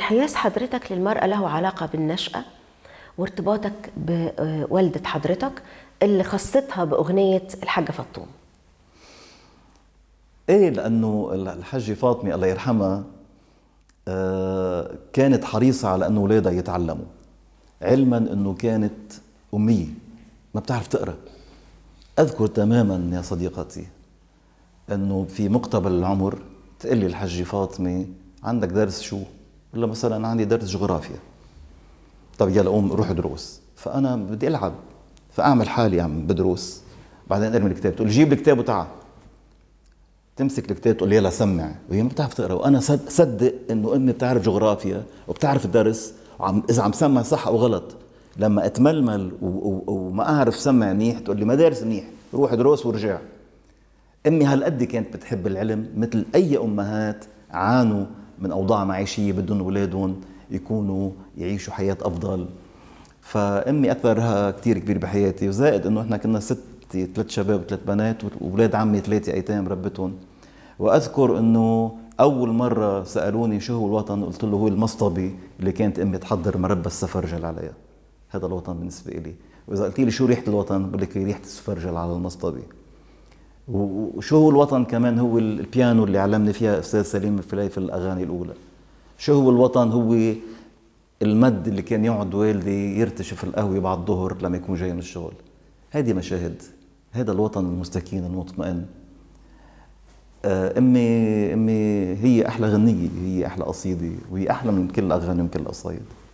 حياس حضرتك للمرأة له علاقة بالنشأة وارتباطك بوالدة آه، حضرتك اللي خصتها بأغنية الحاجة فطوم ايه لأنه الحاجة فاطمة الله يرحمها آه، كانت حريصة على أنه أولادها يتعلموا علما أنه كانت أمية ما بتعرف تقرأ أذكر تماما يا صديقتي أنه في مقتبل العمر تقلي الحاجة فاطمة عندك درس شو؟ ولا مثلا انا عندي درس جغرافيا طب يلا قوم روح دروس فانا بدي العب فاعمل حالي عم بدروس بعدين ارمي الكتاب تقول جيب الكتاب وتعال تمسك الكتاب تقول يلا سمع وهي ما بتعرف تقرا وانا صدق, انه امي بتعرف جغرافيا وبتعرف الدرس وعم اذا عم سمع صح او غلط لما اتململ وما اعرف سمع منيح تقول لي ما دارس منيح روح دروس ورجع امي هالقد كانت بتحب العلم مثل اي امهات عانوا من اوضاع معيشيه بدهم اولادهم يكونوا يعيشوا حياه افضل فامي اثرها كثير كبير بحياتي وزائد انه احنا كنا ست ثلاث شباب وثلاث بنات واولاد عمي ثلاثه ايتام ربتهم واذكر انه اول مره سالوني شو هو الوطن قلت له هو المصطبه اللي كانت امي تحضر مربى السفرجل عليها هذا الوطن بالنسبه لي واذا قلت لي شو ريحه الوطن بقول لك ريحه السفرجل على المصطبه وشو هو الوطن كمان هو البيانو اللي علمني فيها استاذ سليم الفلاي في الاغاني الاولى شو هو الوطن هو المد اللي كان يقعد والدي يرتشف القهوه بعد الظهر لما يكون جاي من الشغل هذه مشاهد هذا الوطن المستكين المطمئن آه، امي امي هي احلى غنيه هي احلى قصيده وهي احلى من كل اغاني ومن كل قصايد